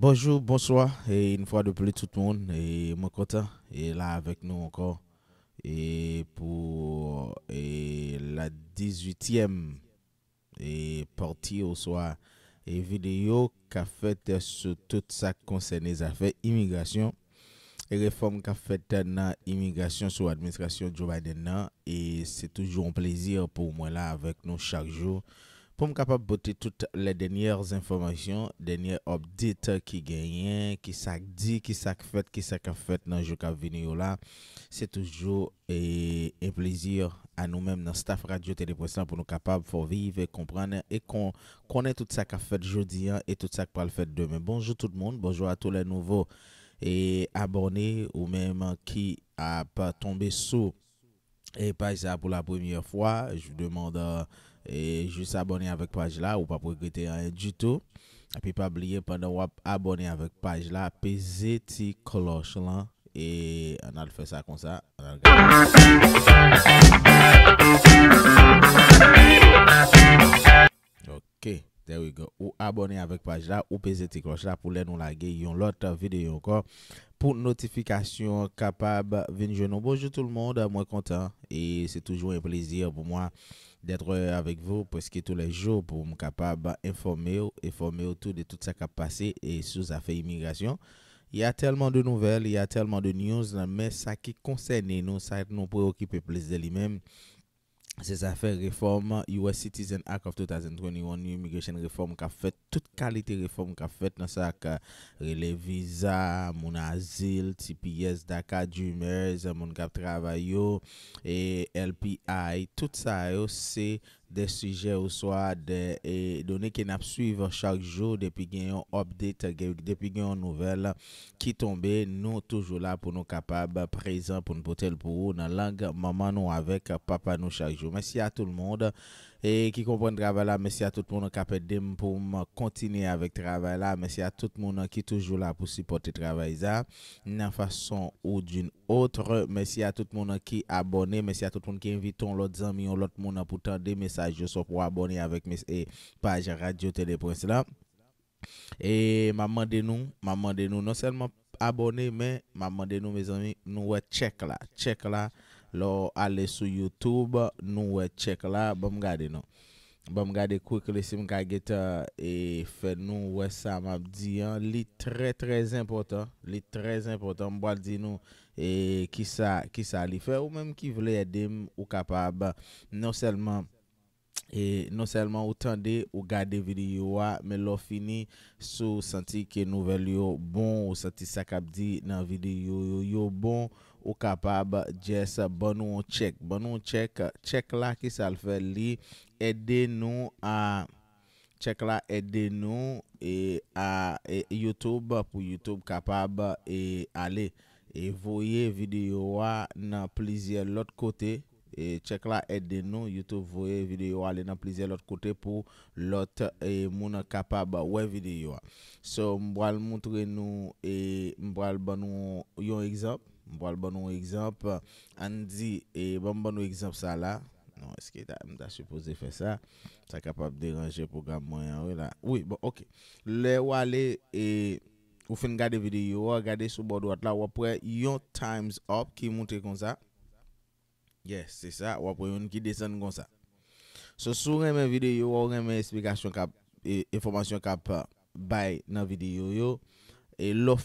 Bonjour, bonsoir et une fois de plus tout le monde et mon content est là avec nous encore et pour la 18e partie au soir et vidéo qu'a fait sur tout ça concernant les affaires immigration et réforme qu'a fait dans immigration sur l'administration Joe Biden et c'est toujours un plaisir pour moi là avec nous chaque jour. pou m kapab bote tout le denye informasyon, denye obdite ki genyen, ki sak di, ki sak fet, ki sak fet nan jou kap vini ou la, se toujou e, e plezir a nou men nan staff radio tè depresyon pou nou kapab for vive, e komprene, e konen tout sak a fet jodi an, e tout sak pal fet demen. Bonjou tout moun, bonjou a tout le nouvo e abone ou men ki a pa tombe sou e pa isa pou la premye fwa, jou demanda euh, E jous abone avèk paj la ou pa pou ekvite an djuto A pi pa bliye pwèndan wap abone avèk paj la Pe zeti kloch lan E an al fè sa kon sa Ok, there we go Ou abone avèk paj la ou pe zeti kloch la Pou lè nou lage yon lot videyo kon Pou notifikasyon kapab vin jounon Bonjour tout le monde, mwen kontan E se toujou en plezir pou mwen d'être euh, avec vous que tous les jours pour me capable informer informer autour de tout ce qui a passé et sous affaire immigration il y a tellement de nouvelles il y a tellement de news mais ça qui concerne nous ça nous préoccupe plus de lui-même Se zafè reform, U.S. Citizen Act of 2021, new immigration reform ka fèt, tout kalite reform ka fèt, nan sa ak rele visa, moun azil, TPS, Dakar, Dreamers, moun kap travay yo, e LPI, tout sa yo se... des sujets ou soit des données qui nous suivent chaque jour depuis qu'il y a un update depuis qu'il y a une nouvelle qui tombent nous toujours là pour nous capables présents pour nous porter pour nous dans langue maman nous avec papa nous chaque jour merci à tout le monde et qui comprend le travail là. Merci à tout le monde qui a aidé pour continuer avec le travail là. Merci à tout le monde qui est toujours là pour supporter le travail là d'une façon ou d'une autre. Merci à tout le monde qui est abonné. Merci à tout le monde qui invite l'autre ami, l'autre monde pour des messages sur pour abonner avec mes pages Radio Télé là. Et maman de nous, maman de nous, non seulement abonné, mais maman de nous, mes amis, nous, check là, check là. Lo ale sou Youtube, nou we chek la, bom gade nou. Bom gade kwek lesim ka geta e fe nou we sa map di an. Li tre trez impotant, li trez impotant. Mboal di nou e ki sa li fe ou menm ki vle edem ou kapab. Non selman, e non selman ou tende ou gade videyo wa. Me lo fini sou senti ke nouvel yo bon. Ou senti sa kap di nan videyo yo bon. Ou kapab jese bonon chek Bonon chek, chek la ki sal fe li Ede nou a Chek la ede nou E a e Youtube, pou Youtube kapab E ale E voye videyo a Na plizye lot kote E chek la ede nou Youtube voye videyo ale na plizye lot kote Pou lot e moun kapab We videyo a So mbwal moutre nou E mbwal bonon yon egzap Bon exemple, Andy et bon exemple, ça là. Non, est-ce que tu supposé faire ça? Ça capable de déranger le programme. Oui, bon, ok. Là, ou allez et vous faites regarder la vidéo, regardez sur le bord de droite là, vous avez un Time's up qui monte comme ça. Yes, c'est ça, vous avez un qui descend comme ça. Si vous avez la vidéo, vous avez une explication et information qui peut dans la vidéo, et lo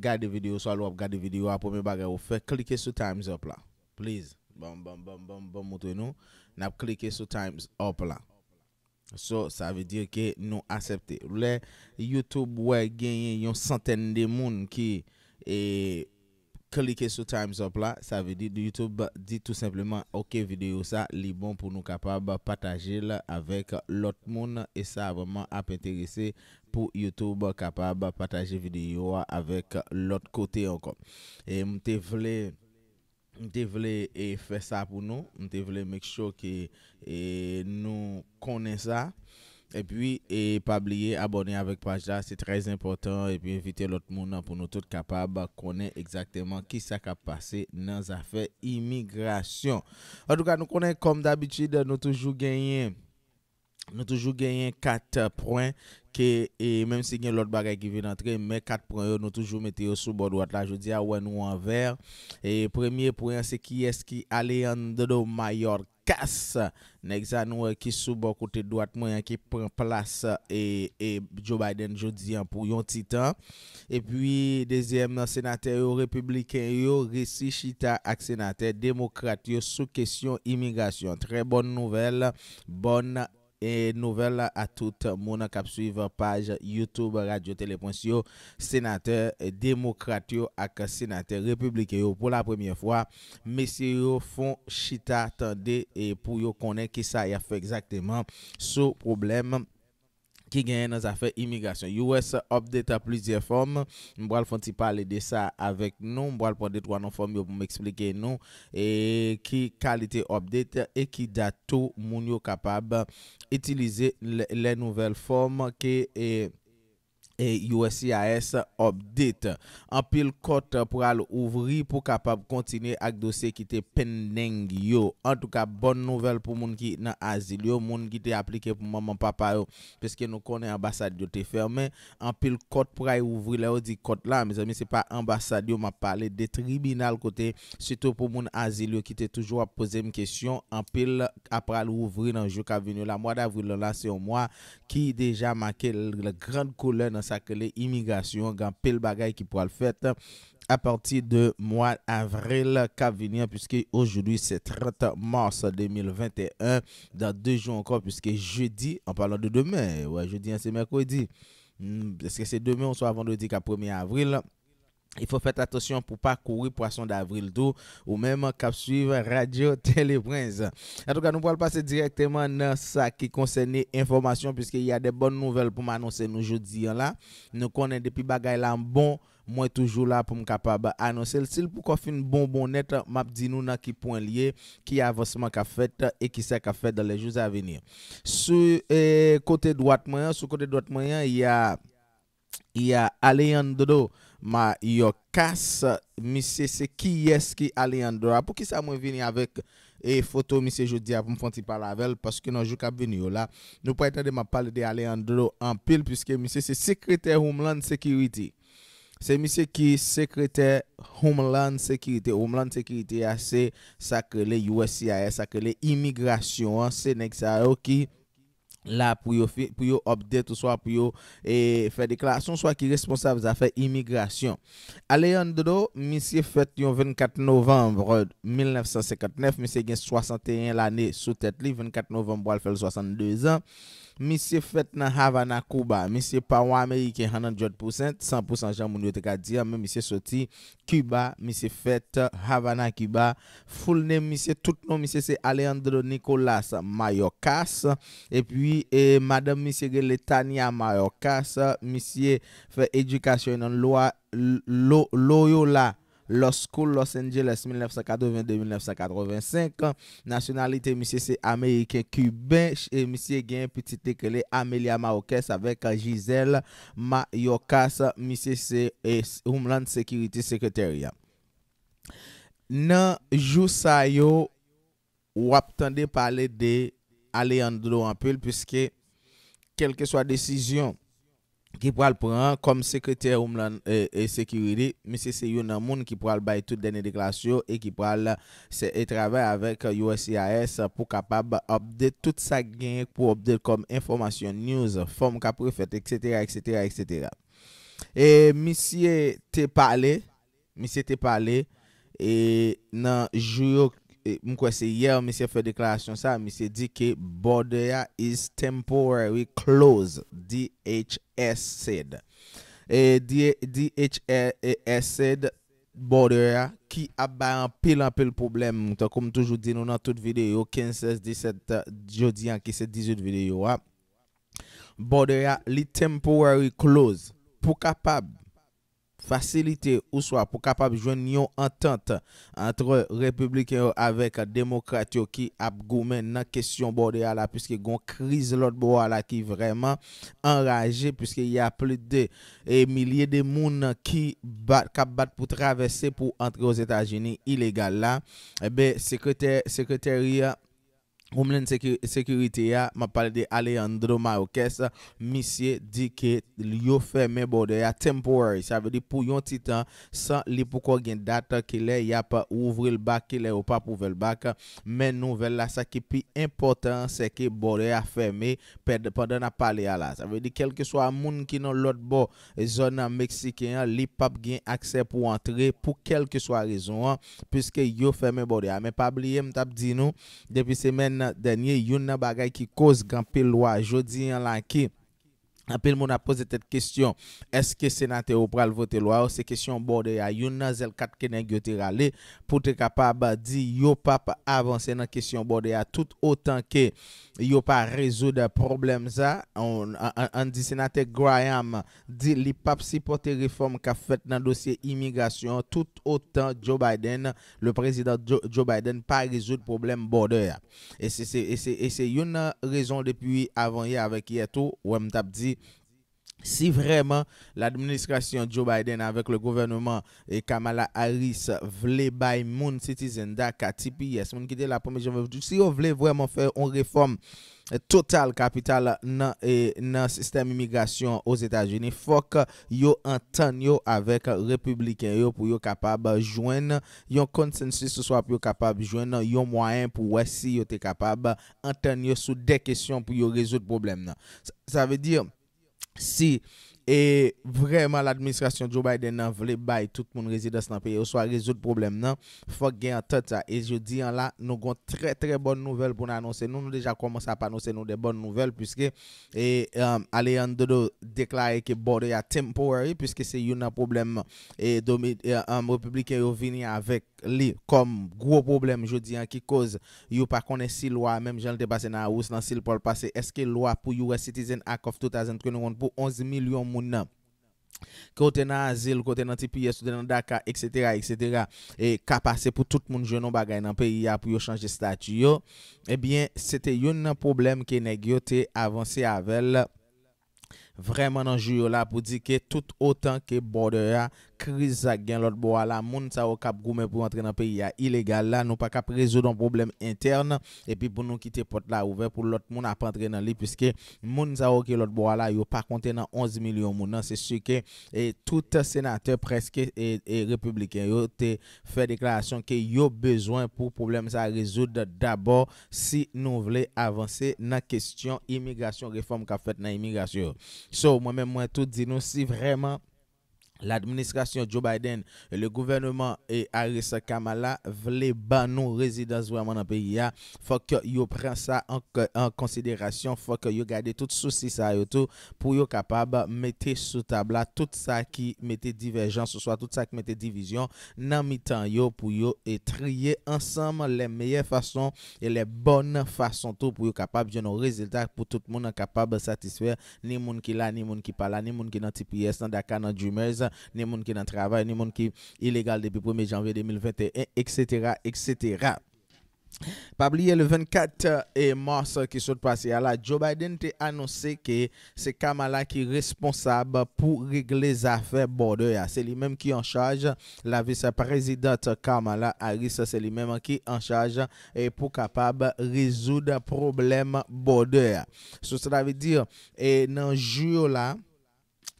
garde vidéos video, so de wap gade video a ou fait cliquez sur times up là, Please. Bam, bam, bam, bam, bam moutou nous Nap cliqué sur times up là. So, ça veut dire que nous accepter. Le, YouTube way genye une centaine de monde qui et cliquez sur Time's Up là, ça veut dire YouTube dit tout simplement OK vidéo ça, li bon pour nous capable partager avec l'autre monde et ça vraiment à intéresser pour YouTube capable partager vidéo avec l'autre côté encore. Et m'te voulais et faire ça pour nous, m'te vle make sure que nous connaissons ça. Et puis, et pas oublier abonner avec page là, c'est très important, et puis inviter l'autre monde pour nous tout capables à connaître exactement qui c'est qu'a passé dans l'affaire immigration. En tout cas, nous connaître comme d'habitude, nous toujours gagnons quatre points, et même si il y a l'autre barrière qui vient d'entrer, mais quatre points, nous toujours mettons sous bord droite. Je vous dis à ouen ou en vert, et premier point, c'est qui est-ce qui aléandre au Mallorca. casse Nexa qui euh, sous bon côté droite moyen qui prend place euh, et, Joe Biden jeudi pour yon titan. Et puis deuxième sénateur républicain yo Rishi Chita sénateur démocrate sous question immigration. Très bonne nouvelle, bonne E nouvel a tout moun ak ap suive page Youtube Radio Telefon si yo senate demokrate yo ak senate republike yo pou la premye fwa. Mesye yo fon chita tende pou yo konen ki sa ya fe exakteman sou probleme. qui gagne dans affaires immigration. US update à plusieurs formes. vais vous parler de ça avec nous. vous parler de trois formes pour m'expliquer nous et qui qualité update et qui date tout nous monde capable d'utiliser les nouvelles formes qui et E USCIS update An pil kot pou al ouvri pou kapab kontine ak dosye ki te pen deng yo. An tou ka bon nouvel pou moun ki nan azil yo. Moun ki te aplike pou moun moun papa yo. Peske nou konen ambasadyo te ferme. An pil kot pou al ouvri la yo di kot la. Me zami se pa ambasadyo ma pale de tribunal kote. Sito pou moun azil yo ki te toujwa pose m kesyon. An pil apra al ouvri nan jouk avinyo la. Mwa da avril la se o mwa ki deja make le grand koule nan ça que les immigrations gan pile bagaille qui pourra le faire hein, à partir de mois avril venir puisque aujourd'hui c'est 30 mars 2021 dans deux jours encore puisque jeudi en parlant de demain ouais jeudi hein, c'est mercredi hmm, est-ce que c'est demain ou soit vendredi qu'à 1er avril il faut faire attention pour pas courir poisson d'avril tout ou même cap suivre Radio Téléprince. En tout cas, nous allons passer directement dans ça qui concerne information puisqu'il y a des bonnes nouvelles pour m'annoncer nous jeudi hein, là. Nous connaissons depuis bagaille là bon moi toujours là pour me capable annoncer le style pour qu'on une bonbonnette m'a dit nous qui point lié qui avancement qu'a fait et qui s'est qu'a fait dans les jours à venir sur le eh, côté droite moyen sur côté droite moyen il y a il y a Dodo Ma yo kas misi se ki yes ki Alejandro apou ki sa mwen vini avek e foto misi je di ap mwen fwanti paravel Paske nan jou ka vini yo la nou pou etade ma pale de Alejandro an pil Piske misi se sekrete Homeland Security Se misi ki sekrete Homeland Security Homeland Security a se sakre le USCIS, sakre le immigration, se nek sa yo ki La pou yo obdet ou so a pou yo fè deklasyon, so a ki responsable za fè imigrasyon. Ale yon dodo, misye fèt yon 24 novembre 1959, misye gen 61 l'anè sou tèt li, 24 novembre al fèl 62 an. misye Feth nan Havana, Kuba, misye Panwa Amerike 100%, 100% jan moun yo te ka diya, men misye Soti, Kuba, misye Feth, Havana, Kuba, full name misye, tout nou misye se Alejandro Nicolás Mayorkas, e pi madame misye Gele Tania Mayorkas, misye fe edukasyon nan Loyola, Los School Los Angeles 1984-1985, Nationalité Mississippi Américaine-Cubèche, et Monsieur Guéin Petite École Amélia Marocès, avec Gisèle Mayorkas, Mississippi Homeland Security Secretariat. Nan Joussa Yo wap tande pale de Alejandro Ampil, puisque, quel que soit décision, Ki pral pran kom sekreter oum lan e, e sekirili, misi se yon nan moun ki pral baye tout dene deklasyo e ki pral se etrave avèk USCIS pou kapab apde tout sa genye pou apde kom informasyon, news, fòm kapre fèt, etc. E misi te palè, misi te palè, e nan jyouk, E, mwen kwen se yè, mwen se fè deklarasyon sa, mwen se di ki Bordea is temporary closed, DHS said. E DHS said Bordea ki abay an pil an pil problem mwen ta koum toujou di nou nan tout videyo, 15, 16, 17, 17, 18 videyo. Bordea li temporary closed pou kapab. fasilite ou swa pou kapab jwen nyon entente antre republiken ou avek demokrate ou ki ap goumen nan kesyon borde ala pwiske gon kriz lot bo ala ki vreman anraje pwiske ya ple de emilye de moun ki kap bat pou travesse pou antre os Etats-Unis ilegal la ebe eh sekreteria oumlen sekurite ya ma pale de Alejandro Marquez misye di ke yo feme bode ya temporary sa ve di pou yon titan san li pou kon gen data ki le ya pa ouvre l bak ki le ou pa pouve l bak men nouvel la sa ki pi important se ke bode ya feme pandan a pale ya la sa ve di kelke so a moun ki non lot bo zona Meksikian li pap gen akse pou antre pou kelke so a rezon an pwiske yo feme bode ya men pabliye mtap di nou depi semen denye yon nan bagay ki kos gampi lwa, jodi yon lan ki apil moun ap pose tet kistyon eske senate ou pral vote lwa ou se kistyon borde ya yon nan zel katke nan gyo tira li pou te kapab di yo pap avanse nan kistyon borde ya tout o tan ke yo pa rezo de problem za an di senate Graham di li pap si pote reform ka fet nan dosye imigrasyon tout o tan Joe Biden le prezident Joe Biden pa rezo de problem borde ya e se yon nan rezon depi avan ye avan ki eto ou em tap di Si vreman l'administrasyon Joe Biden avèk le gouvernement e Kamala Harris vle bay moun citizen da katipi yes, moun ki de la pomme si yo vle vreman fè on reform total kapital nan e, sistem imigrasyon os Etat-Unis, fòk yo anten yo avèk republiken yo pou yo kapab jwen yo konsensi sou ap yo kapab jwen yo mwayen pou wè si yo te kapab anten yo sou de kèsyon pou yo rezout problem nan. Sa vè diyo se e vreman l'administrasyon djoubay den nan vle bay tout moun rezidans nan peye ou so a rezoud problem nan fok gen an tata e jodi an la nou kon tre tre bon nouvel pou nan anonsen nou nou deja komanse ap anonsen nou de bon nouvel pwiske e um, ale yon dodo deklare ke borde ya temporary pwiske se yon nan problem e domi, e, um, republiken yo vini avek li kom gwo problem jodi an ki koz yon pa kone si lwa, menm jen lde base nan a ou nan sil pol pase, eske lwa pou US Citizen Act of 2021 pou 11 milyon moun moun nan kote nan azil, kote nan tipi ya soudan nan daka, etc., etc., e kapase pou tout moun jounon bagay nan peyi ya pou yo chanje statu yo, ebyen, eh se te yon nan problem ki neg yo te avansi avel, vreman nan jou yo la pou di ke tout otan ke borde ya, crise ça gagne l'autre bois là monde ça au cap goumer pour entrer dans pays illégal là nous pas cap résoudre un problème interne et puis pour nous quitter porte là ouvert pour l'autre monde pas entrer dans lui puisque monde ça OK l'autre bois là yo pas compter dans 11 millions monde c'est sûr que et tout sénateur presque et, et républicain yo te fait déclaration que yo besoin pour problème ça résoudre d'abord si nous voulons avancer dans question immigration réforme qu'a fait dans immigration so moi même moi tout dit nous si vraiment l'administrasyon Joe Biden le gouvernement e Arisa Kamala vle ban nou rezidans wèman an peyi ya fòk yo pren sa an konsiderasyon fòk yo gade tout souci sa yo tou pou yo kapab mette sou tabla tout sa ki mette diverjans tout sa ki mette divizyon nan mi tan yo pou yo etriye ansanman le meye fason e le bon fason tou pou yo kapab gen nou rezidans pou tout moun an kapab satisfer ni moun ki la, ni moun ki pa la ni moun ki nan TPS, nan Dakar, nan Dreamers ni monde qui dans travail, ni monde qui illégal depuis 1er janvier 2021, etc., etc. Pas le 24 euh, mars qui sont passé à la Joe Biden a annoncé que c'est Kamala qui est responsable pour régler les affaires border. Ah, c'est lui-même qui en charge la vice-présidente Kamala Harris, c'est lui-même qui en charge et pour capable résoudre problème border. So, ah, cela veut dire et dans le là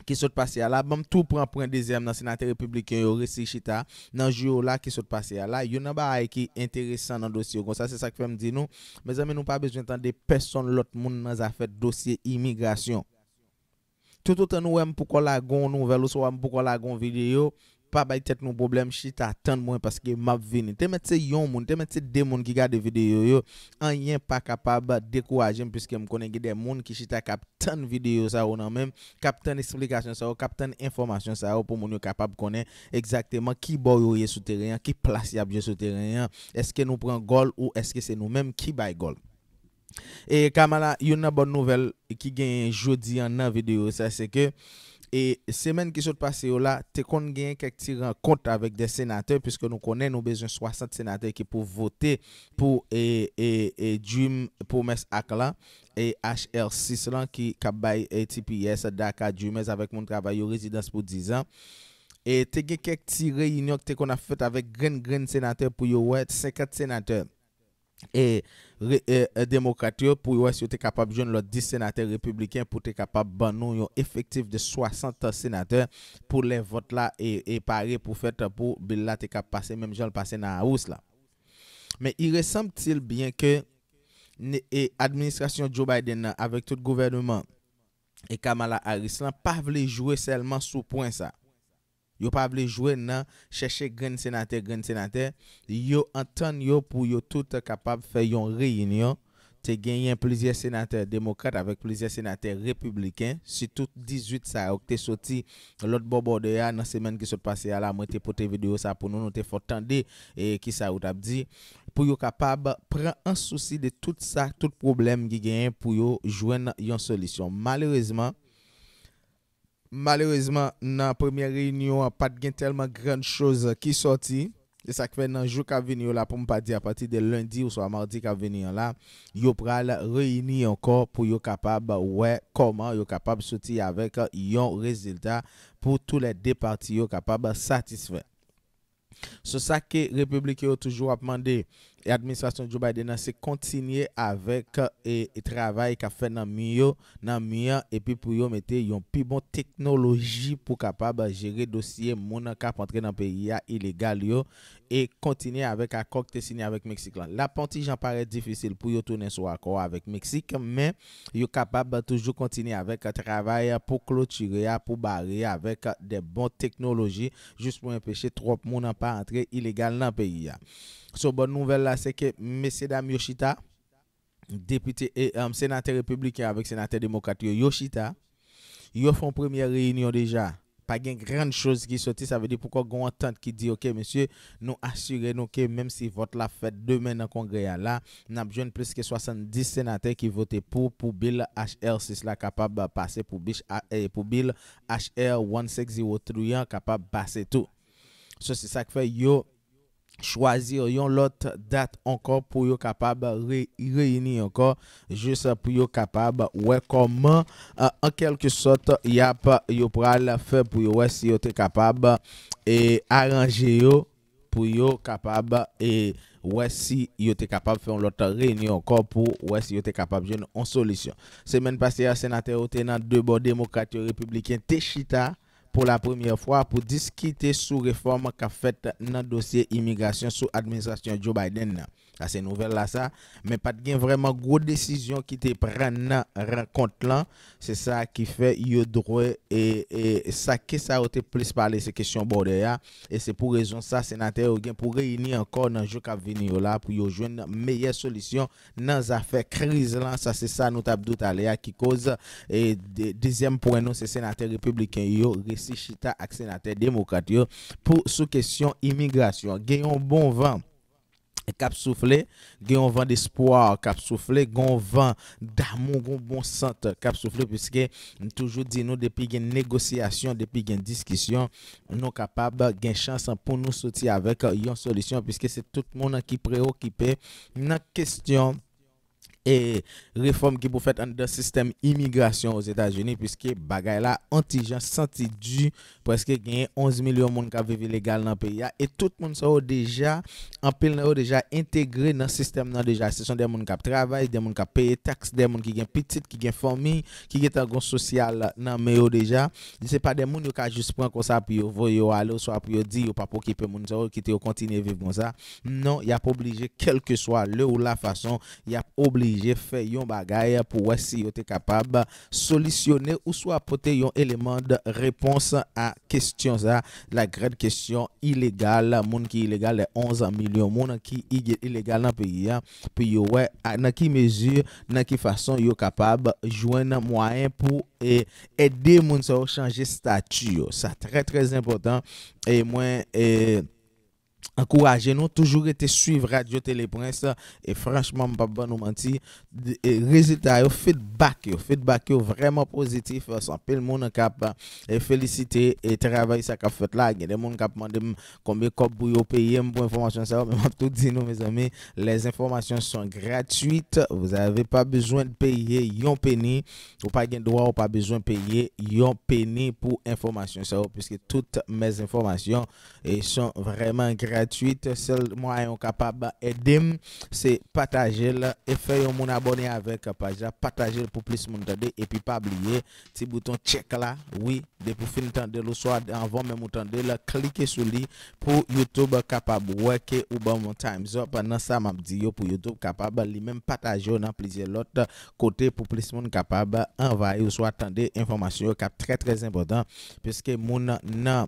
qui sont passés à la même tout prend point deuxième dans sénateur républicain récit chita dans jour là qui sont passés à là yon un qui intéressant dans dossier comme ça c'est ça que je me dire nous mes amis nous pas besoin d'entendre personne l'autre monde dans affaire dossier immigration tout autant nous aime pourquoi la gon nouvelle ou soit pourquoi la gon vidéo Babay tet nou problem, chita atan mwen paske map vini. Te met se yon moun, te met se de moun ki gade videyo yo, an yen pa kapab dekou ajen, piske m konen ge de moun ki chita kap tan videyo sa ou nan men, kap tan explikasyon sa ou, kap tan informasyon sa ou, pou moun yo kapab konen, ekzakteman ki bo yo ye sou teren, ki plas ya bje sou teren, eske nou pran gol, ou eske se nou men ki bay gol. E kamala, yon nan bon nouvel ki gen yon jodi an nan videyo sa, se ke... E semen ki sot pase yo la, te kon gen kek ti renkont avek de senatey pwiske nou konen nou bezon 60 senatey ki pou vote pou e, e, e, mes ak lan. E HL6 lan ki kap bay TPS, Dakar, Jumez avek moun travay yo rezidans pou 10 an. E te gen kek ti rey inyok te kon a fote avek gren gren senatey pou yo wet 50 senatey. E, e, e demokrate yo pou yo asyo te kapab joun lor 10 senate republiken pou te kapab ban nou yo efektif de 60 senate pou le vot la e, e pari pou fet pou bil la te kap pase menm joun pase nan aous la. Men i resam til byen ke administrasyon Joe Biden nan avek tout gouvernement e Kamala Harris lan pa vle jouwe selman sou point sa. Yo pavle jwen nan chèche gren senatè, gren senatè. Yo antan yo pou yo tout kapab fè yon reyinyon. Te genyen plizye senatè demokat avèk plizye senatè republiken. Si tout 18 sa ok te soti lot bobo de ya nan semen ki sot pasi ya la mwen te pote video sa pou nou nou te fotan de e, ki sa out ap di. Pou yo kapab pren an souci de tout sa, tout problem ki genyen pou yo jwen nan yon solisyon. Malérezman. Malheureusement, dans la première réunion, a pas de tellement grande chose qui sorti. C'est ça qui fait dans jour qui venir là pour me pas dire à partir de lundi ou soit mardi qui venir là, yo pral réunir encore pour être capable ouais comment est capable de sortir avec un résultat pour tous les deux parties yo capable satisfaire. C'est ça que républicains ont toujours demandé et administration Joe Biden c'est continuer avec euh, et, travail qu'a fait dans mieux dans et puis pour yo mettre une plus bonne technologie pour capable gérer dossier mon cap entrer dans pays illégal yo et continuer avec l'accord que signé avec Mexique. La en paraît difficile pour tourner sur accord avec Mexique, mais est capable toujours continuer avec le travail pour clôturer, pour barrer avec des bonnes technologies, juste pour empêcher trop de monde pas entrer illégal dans le pays. Ce bonne nouvelle là, c'est que M. Yoshita, député et euh, sénateur républicain avec sénateur démocrate Yoshita, ils font première réunion déjà pa gen gran chouz ki soti, sa ve de pou kon kon an tent ki di, ok, monsye, nou asyre nou ke, menm si vot la fet, demen nan kongreya la, nan bjoun plis ke 70 senate ki vote pou, pou bil HL6 la, kapab pase pou bil HL1503, kapab pase tou. So, se sa kfe yo, Chwazir yon lot dat ankon pou yo kapab reyini ankon, jese pou yo kapab wèkoman. Euh, en kelke sot, yap yo pral fè pou yo wè si yo te kapab e aranje yo pou yo kapab e wè si yo te kapab fè yon lot reyini ankon pou yo wè si yo te kapab jene an solisyon. Semen pasye a senate yo te nan debò demokrate yo republiken te chita. pou la premiye fwa pou diskite sou reform ka fet nan dosye imigrasyon sou administrasyon Joe Biden nan. Ase nouvel la sa. Men pat gen vreman gro decizyon ki te pre nan rakont lan. Se sa ki fe yo drou e sa ke sa ote plis pale se kesyon borde ya. E se pou rezon sa senate yo gen pou reyni ankon nan jok avini yo la pou yo jwen meye solisyon nan zafè kriz lan. Sa se sa nou tabdout ale ya ki koz. E dizem pou renon se senate republikan yo resi chita ak senate demokrate yo. Po sou kesyon imigrasyon. Genyon bon vanp. Kapsoufle, gen yon van d'espoir, kapsoufle, gen yon van damon, gen yon bon sante, kapsoufle, piske toujou di nou depi gen negosyasyon, depi gen diskisyon, nou kapab gen chansan pou nou soti avek yon solisyon, piske se tout moun an ki preokipe nan kestyon, e reform ki pou fèt an de sistem imigrasyon ou Zeta Geni pwiske bagay la anti jan santi du pweske genye 11 milyon moun ka vivi legal nan peya e tout moun sa ou deja, an pil nan ou deja integre nan sistem nan deja se son den moun ka ptravay, den moun ka peye tax, den moun ki gen ptite, ki gen formi ki gen tangon sosyal nan men ou deja di se pa den moun yo ka jispran kon sa pou yo vo yo alo, so a pou yo di yo pa pou ki pe moun sa ou ki te yo kontine viv moun sa non, ya pou oblije kelke swa, le ou la fason, ya pou oblije jè fè yon bagay pou wè si yote kapab solisyonè ou sou apote yon eleman de repons a kestyon zè. La gred kestyon ilegal, moun ki ilegal e 11 milyon, moun ki ilegal nan pi yon, pi yon wè nan ki mezur, nan ki fason yon kapab jwen nan mwayen pou e edè moun sa ou chanje statu yo. Sa trè trè zè mwotan e mwen... encouragez nous toujours été suivre Radio Téléprince et franchement pas nous mentir résultat feedback feedback vraiment positif euh, sans pile monde cap et féliciter et travail ça qu'a fait là il y des monde cap demandé combien cop pour payer pour information ça tout dit nous mes amis les informations sont gratuites vous avez pas besoin de payer yon penny ou pas gain droit ou pas besoin de payer yon penny pour information ça puisque toutes mes informations sont vraiment gratuites tweet, sel mwen ayon kapab edem, se pataje la, e fè yon moun abone avè kapaj la, pataje pou plis moun tade, epi pa blinè, se bouton chek la oui, de pou fil tande louswa avon mè moun tande la, klike sou li pou Youtube kapab wèke ou ban moun times up, anan sa mabdi yo pou Youtube kapab, li mèm pataje yo nan plizye lot, kote pou plis moun kapab, anvay ou swa tande informasyon yo kap, tre tre zimbodan peske moun nan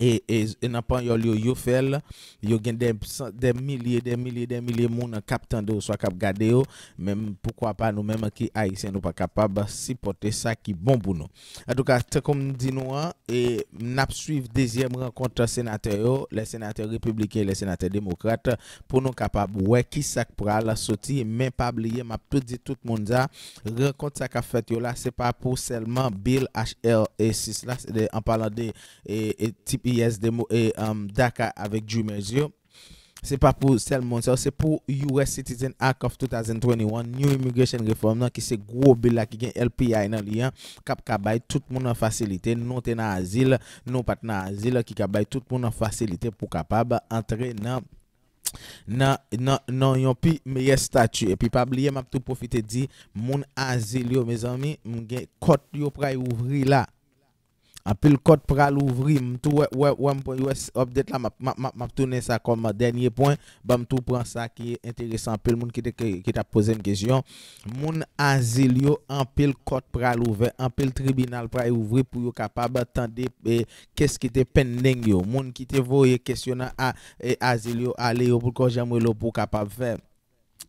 e, e, e napan yo liyo yo fel yo gen den den milye, den milye, den milye moun kap tende yo, swa kap gade yo menm poukwa pa nou menm ki ayesen nou pa kapab si pote sa ki bonbou nou adouka, te kom di nou an e nap suiv dezyem renkontre senate yo, le senate republiken le senate demokrate, pou nou kapab wè ki sak pra la soti menm pa bliye, map te di tout moun za renkontre sa ka fèt yo la, sepa pou selman bil HL en palan de e, et tipi yes demo e um, Dakar avek ju mezyo. Se pa pou sel moun se, se pou US Citizen Act of 2021, New Immigration Reform nan ki se gro bil la ki gen LPI nan li yan, kap kabay tout moun an fasilite, nou ten an azil nou pat nan azil ki kabay tout moun an fasilite pou kapab entre nan nan yon pi meye statu e pi pab liye map tou profite di moun azil yo me zami, moun gen kot yo pre yon vri la Anpil kote pral ouvri mtou wè mpon ywè s'opdet la map map maptoune sa kon mwa denye pon. Bam mtou pran sa kiye interesan anpil moun ki te ap pose m kesyon. Moun anzil yo anpil kote pral ouvri, anpil tribunal pral ouvri pou yo kapab atande kese ki te pen denyo. Moun ki te voye kesyonan anpil e, yo alè yo pou kon jame lou pou kapab fèm.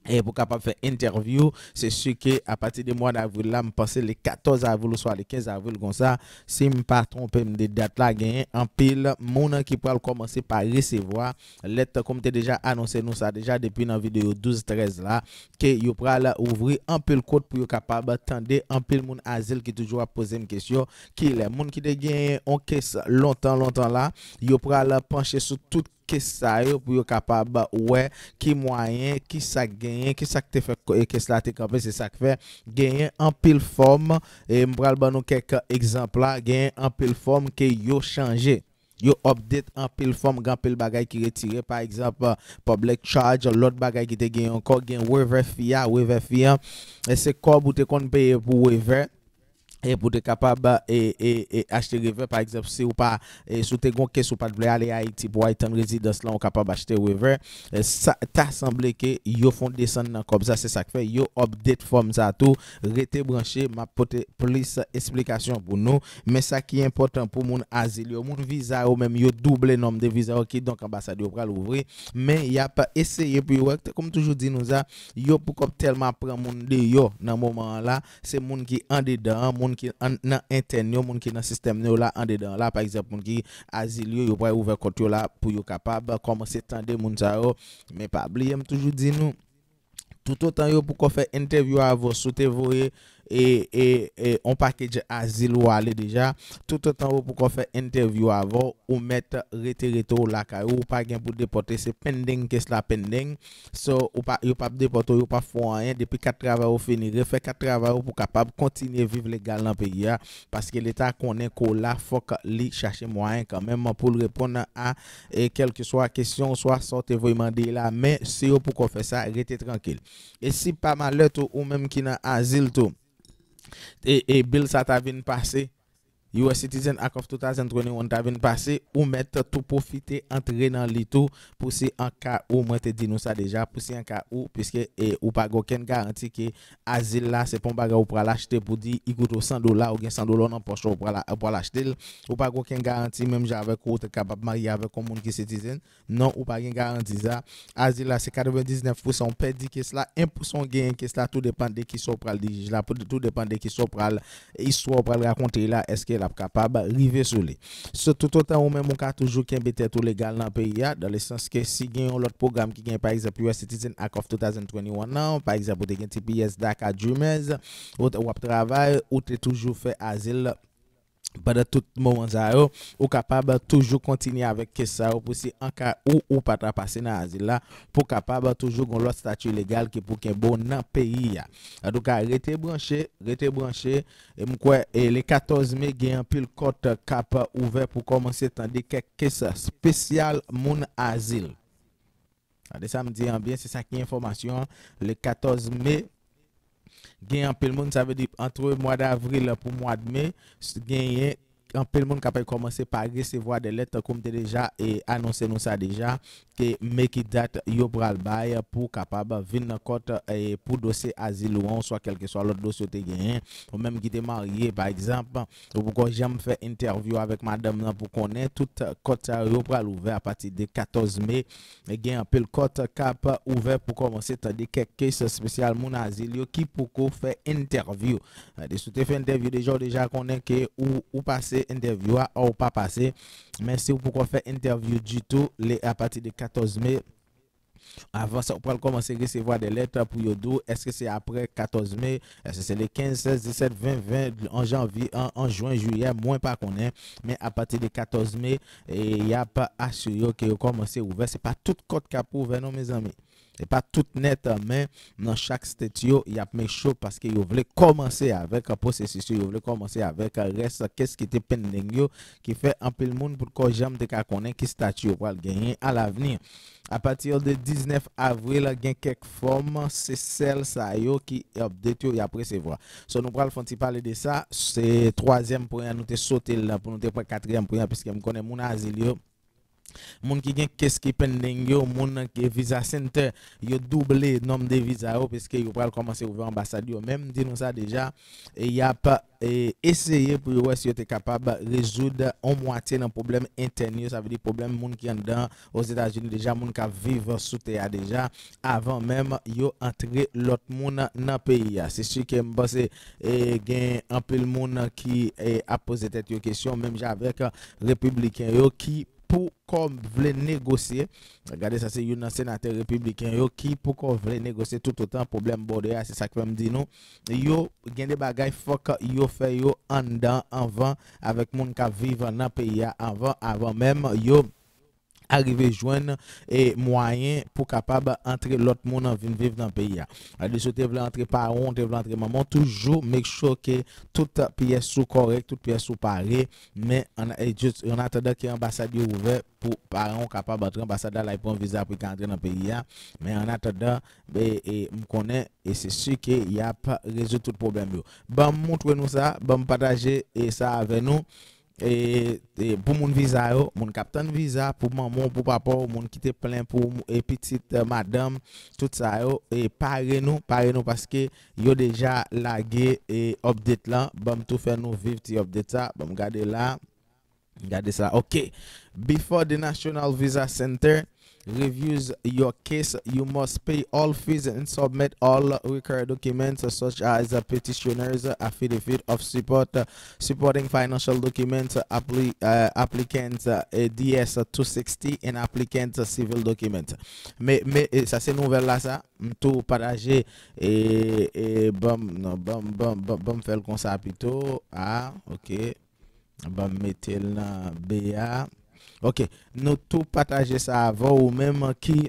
et pour capable faire interview c'est sûr que à partir du mois d'avril là me penser le 14 avril soit le 15 avril comme ça si me pas tromper me date là en pile monde qui pourra commencer par recevoir lettre comme tu déjà annoncé nous ça déjà depuis dans vidéo 12 13 là que yo pral ouvrir peu pile code pour capable un en pile monde asile qui toujours à poser une question qui les monde qui te gagné en caisse longtemps longtemps là yo la pencher sur toute ki sa yo pou yo kapab, wè, ki mwayen, ki sa genyen, ki sa ke te fè, e ke sla te kapè, se sa ke fè, genyen an pil fòm, e mbral ban nou kek exemple la, genyen an pil fòm ke yo chanje, yo update an pil fòm, genyen an pil bagay ki retire, pa ekzamp, public charge, lòt bagay ki te genyen an kò, genyen Wever FIA, Wever FIA, e se kò boutè kon peye pou Wever, E pou te kapab e, e, e achte river pa eksepsi ou pa sou te goun kes ou pa dvle ale a iti pou a itan rezidans lan ou kapab achte river sa ta semble ke yo fonde desan nan kobza se sak fe yo update fom za tou rete branche ma pote plis esplikasyon pou nou me sa ki important pou moun azil yo moun vizaro menm yo double nom de vizaro ki donk ambasade yo pral ouvre men ya pa eseye pou yo akte kom toujou di nou za yo pou kop telman pran moun de yo nan mouman la se moun ki ande dan moun moun ki nan enten yo, moun ki nan sistem yo la ande dan la, pa eksep moun ki azil yo, yo pou a ouver koti yo la pou yo kapab, koman se tende moun za yo me pa bliye m toujou di nou toutou tan yo pou kon fè enteviyo a vo, sote vo e E, e, e, on pa keje azil wale deja. Tout an wou pou kon fè intervyou avon, ou mette rete reto lakay. Ou pa gen pou depote, se pendeng kes la pendeng. So, ou pa, yo pa depote, yo pa fwa an, depi 4 avar wou finire, fè 4 avar wou pou kapab kontinye viv legal nan peyi ya. Paske l'Etat konen kou la, fok li chache mwa an kanmen, mwen pou l'repon nan a, e, kel ki so a kesyon, so a sote voyman di la, men, se wou pou kon fè sa, rete trankil. E, si pa man lè tou, ou menm ki nan azil tou, E, e bil sa ta vin pase You a citizen, akof touta, zentroni, wan ta ven pase, ou mette tout profite entre nan litou, pou si an ka ou, mwen te di nou sa deja, pou si an ka ou, pwiske e, ou pa gwen garanti ki azil la, se pon baga ou pral achete pou di, i goutou 100 dola, ou gen 100 dola, ou nan pochou, ou pral achete ou pa gwen garanti, menm javek ou te kabab mariavek, ou moun ki citizen nan, ou pa gen garanti za, azil la se 99% pedi ki sla 1% gen ki sla, tout depande ki so pral dirij la, tout depande ki so pral iswa e, pral rakonte la, eske la capable river sur lui. Surtout tout autant ou même on a toujours qu'un tête légal dans le pays hein. dans le sens que si un autre programme qui gagne par exemple US Citizen Act of 2021 par exemple des TPS DACA Dreamers ou, ou travail ou toujours fait asile pendant tout moment ça ou capable toujours continuer avec que ça pour si en cas où ou pas passer dans l'asile, là pour capable toujours gon l'autre statut légal qui pour qu'un bon dans pays donc arrêtez branché restez branché et m'quoi et le 14 mai gagne un pile côte cap ouvert pour commencer tandis que ça spécial mon asile ça me dit bien c'est ça qui information hein. le 14 mai gen an pel moun, sa ve di, antre mwa d'avril pou mwa d'me, gen yen an pel moun kapay komanse pa ge se vwa de let koum te deja e anonsen nou sa deja ke me ki dat yo pral bay pou kapab vin kote pou dosi azil ou an ou mèm ki te marye pa ekzamp pou kon jem fe intervyu avek madame pou konen tout kote yo pral ouve a pati de 14 me me gen apel kote kap ouve pou komanse te di ke kese spesyal moun azil yo ki pou kon fe intervyu de sou te fe intervyu de jow deja konen ke ou pase interview interview ou pas passé Mais si vous pouvez faire interview du tout les, à partir de 14 mai, avant ça, on peut commencer à recevoir des lettres pour Yodo. Est-ce que c'est après 14 mai? Est-ce que c'est les 15, 16, 17, 20, 20 en janvier, en, juin, juillet, moins pas qu'on est. Mais à partir de 14 mai, il n'y a pas assuré que vous commencez ouvert. Ce n'est pas toute côte qui a ouvert, non, mes amis. Se pa tout net a men, nan chak stet yo, yap men chou paske yo vle komanse avek a pose sisi, yo vle komanse avek a res a kes ki te pen den yo, ki fe anpe l moun pou ko jam de ka konen ki stat yo wale genye al aveni. A pati yo de 19 avril, gen kek form, se sel sa yo ki obdet yo, ya pre se vwa. Se nou pral fon ti pale de sa, se 3e mpoyan nou te sote l, pou nou te pral 4e mpoyan, piske m konen moun a zil yo. Moun qui gagne qu'est-ce qui pending yo, moun qui visa center, yo doublé nombre de visa parce que yo commencé commencer ouvrir ambassade yo. Même dit nous ça déjà et y a pas essayé pour voir si étaient capables capable résoudre en moitié dans problème interne, ça veut dire problème mon qui en dans aux États-Unis déjà mon qui vivre sous terre déjà avant même yo entrer l'autre monde dans pays. C'est sûr que y et un peu le monde qui a posé tête yo question même avec républicain yo qui pour comme négocier regardez ça c'est un sénateur républicain qui pour qu'on vle négocier tout autant problème border ah, c'est ça que me dit nous yo gagne des bagages faut yo fait yo en dedans avant avec mon qui vivant dans pays avant ah, avant même yo arriver joindre et moyen pour capable entrer l'autre monde en vivre dans le pays. Alors, si vous voulez entrer par on, vous entrer maman, toujours make sure que toute pièce soit correcte, toute pièce soit parée, mais on, juste, attendant que l'ambassade soit pour parents capable d'entrer l'ambassade là pour visa pour entrer dans le pays. Mais on attendant, ben, et je connais et c'est sûr qu'il n'y a pas résoudre tout le problème. Bon, montrez-nous ça, bon, partagez et ça avec nous. E, e pou moun viza yo, moun kapten viza, pou maman, pou papa, pou moun kite plen, pou moun epitit e, madam, tout sa yo. E pare nou, pare nou, paske yo deja lage e obdet la, bom tou fe nou viv ti obdet la, bom gade la, gade sa. Ok, before the National Visa Center... reviews your case, you must pay all fees and submit all required documents such as petitioners, a fee-de-fee of support, supporting financial documents, uh, applicant uh, DS-260 and applicant civil documents. Me, me, sa se nouvel la sa, m tou paraje, e, e, bom, non, bom, bom, bom, bom, bom fel kon sa apito, ah, a, ok, bom metel na beya, Ok, nou tou pataje sa avon ou menm ki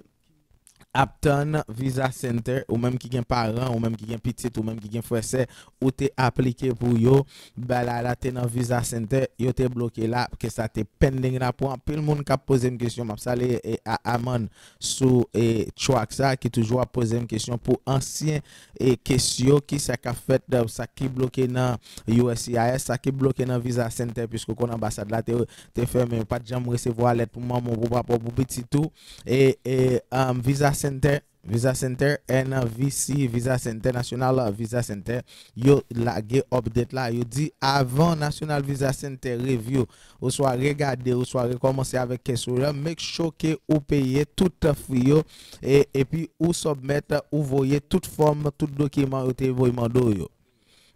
aptan visa center ou menm ki gen paran ou menm ki gen pitit ou menm ki gen fwesey. pou te aplike pou yo, ba la la te nan Visa Center, yo te blokye la, ke sa te pending la, pou anpil moun ka pose m kesyon, m ap sa le e, a amon sou, e chou ak sa, ki toujou a pose m kesyon, pou ansyen, e kesyon, ki sa ka fet, sa ki blokye nan USCIS, sa ki blokye nan Visa Center, pisko kon ambasade la, te ferme, pat jam resevo alet, pou m amon, pou papo, pou biti tou, e, e Visa Center, Visa Center, NVC, Visa Center, National Visa Center, yo lage update la. Yo di, avan National Visa Center review, ou swa regade, ou swa rekomansi avek kesou la, mek shoke ou peye tout fiyo, epi e ou submet, ou voye tout form, tout dokiman ou te voyman do yo.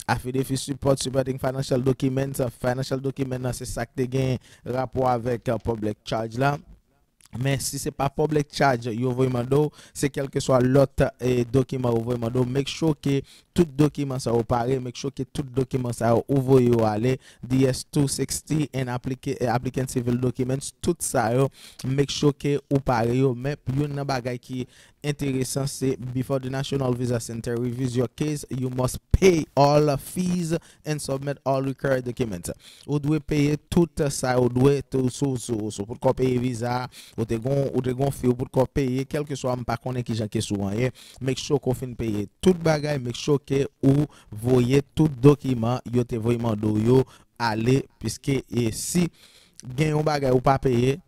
Afide fi support supporting financial documents, financial documents se sakte gen rapo avek public charge la. Men, si se pa public charge yo voyman do, se kelke swa lot eh, dokiman yo voyman do, make sure ki tout dokiman sa yo pare, make sure ki tout dokiman sa yo voyman yo ale, DS-260 and applicant eh, civil documents, tout sa yo, make sure ki yo pare yo, men, yon nan bagay ki... Interesan se, before the National Visa Center reviews your case, you must pay all fees and submit all required documents. Ou dwe peye tout sa, ou dwe tout sou, sou, sou, sou, pou tko peye visa, ou te gon, ou te gon fi, ou pou tko peye, kelke so am pa konen ki janke sou an ye, mek show kon fin peye tout bagay, mek show ke ou voye tout dokiman, yo te voyman do yo, ale, piske ye si gen yon bagay ou pa peye,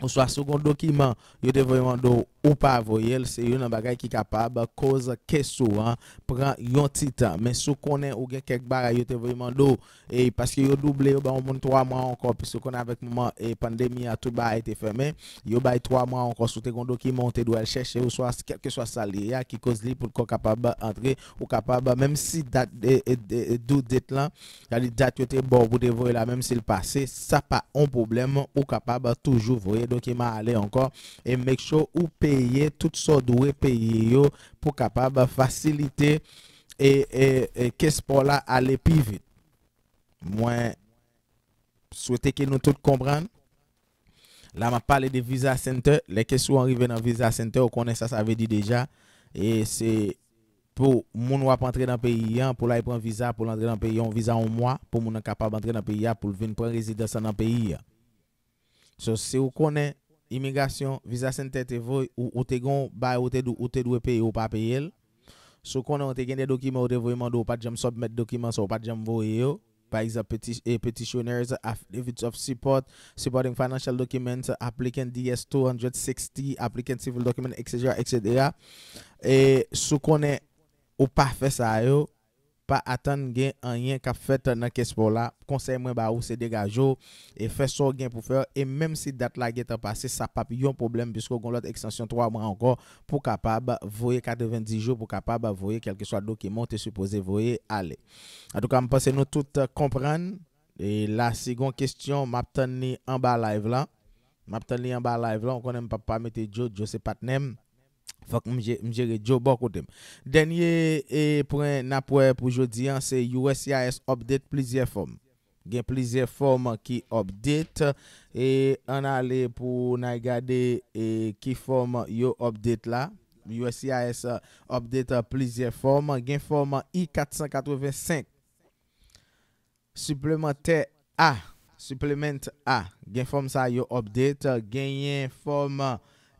ou so a sou kon dokiman yo te voyman do ou pa voyel se yo nan bagay ki kapab koz kesou an pran yon titan men sou konen ou gen kek bar yo te voyman do e paske yo doble yo ba ou moun 3 man an kon pis yo konen avek mouman e pandemi a tout ba a ete femen yo bay 3 man an kon sou te kon dokiman te do el cheshe ou so a kelke so a sali ya ki koz li pou kon kapab entre ou kapab menm si dat e, e, e, do det lan ya li dat yo te bon pou te voyla menm si l pase sa pa on problem ou kapab toujou voyel donc il m'a allé encore et make sure ou payer tout ça doit payer yo pour capable faciliter et et, qu'est-ce pour là aller plus vite moi souhaiter que nous tous comprenions là m'a parlé de visa center les questions arrivées dans visa center on connaît ça ça veut dire déjà et c'est pour moun pas entrer dans le pays hein, pour aller prendre visa pour entrer dans le pays un visa en mois pour moun capable d'entrer dans le pays pour venir prendre résidence dans le pays hein. So se ou konen imigasyon, visa sentente te voy, ou te gon bay ou te dwe peye ou pa peye el. So konen ou te gen de dokime ou te voyman do ou pa jem submet dokime ou pa jem voyye yo. Par exemple, eh, petitioners, evidence of support, supporting financial documents, applicant DS-260, applicant civil documents, etc. E sou konen ou pa fe sa yo. pa atan gen an yen kap fet nan kespo la, konsey mwen ba ou se degajo, e fe so gen pou fe, e menm si dat la gen te pase, sa pap yon problem, bisko kon lot ekstansyon 3 mwen an kon, pou kapab voye 90 jou, pou kapab voye kelke swa dokimonte, supose voye, ale. A tout ka, mwen pase nou tout kompran, e la sigon kestyon, mapten ni an ba live la, mapten ni an ba live la, mwen konen pa pamete diyo, diyo se patenem, Fak mjere, mjere, djo bako tem. Denye, e, pren napwe pou jodi an, se USIAS update plizye form. Gen plizye form ki update. E, an ale pou nan gade e, ki form yo update la. USIAS update plizye form. Gen form I-485. Suplementer A. Suplementer A. Gen form sa yo update. Gen yen form...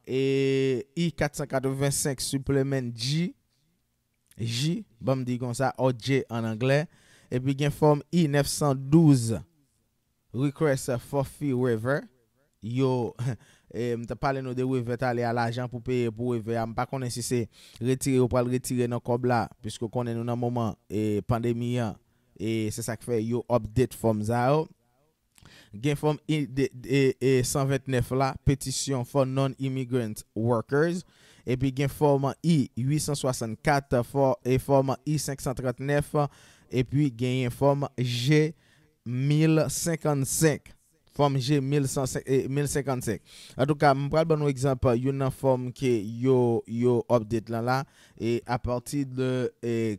E I-485 suplemen J, J, ba m digon sa OJ an Angle, e pi gen form I-912, request for free waiver, yo, e m ta pale nou de waiver, ta le al ajan pou peye pou waiver, a m pa kone si se retire ou pal retire nan kob la, pisko kone nou nan mouman e, pandemi ya, e se sa kfe yo update form za yo. gen fòm I-129 e, la Petition for Non-Immigrant Workers e pi gen fòm I-864 fòm I-539 e pi gen fòm G-1055 fòm G-1055 adouka m pral ban nou ekzamp yon nan fòm ki yo update la la e aparti de 14 eh,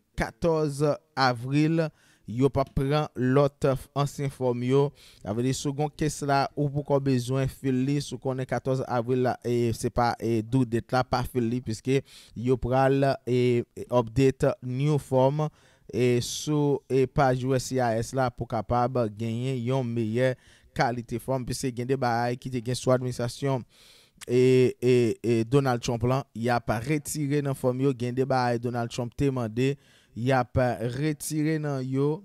avril la yo pa pran lot anse inform yo, avè di sou gon kes la ou pou kon bezwen fil li, sou konen 14 avril la, e, se pa e, dou det la pa fil li, piske yo pran la obdet new form, e, sou e pa jou S.I.A.S. la pou kapab genyen yon meyè kalite form, piske gen de bahay ki te gen sou administasyon, e Donald Trump lan, yo pa retire nan form yo, gen de bahay Donald Trump temande, ya pa retire nan yo,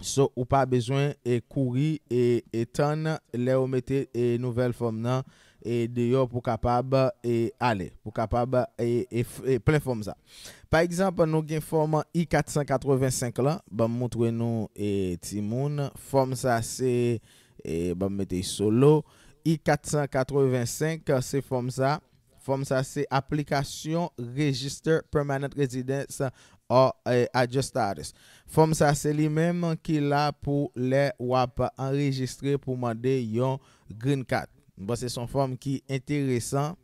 so ou pa bejwen, e kouri, e, e ton, le ou mette e nouvel fom nan, e deyo pou kapab, e ale, pou kapab, e, e plen fom za. Pa ekzamp, nou gen fom an I-485 la, ba moutwe nou, e timoun, fom za se, e ba mette solo, I-485, se fom za, fom za se, aplikasyon, register, permanent residence, aplikasyon, Or I just started. Form sa se li menman ki la pou le wap enregistre pou mande yon green card. Ba se son form ki entere san.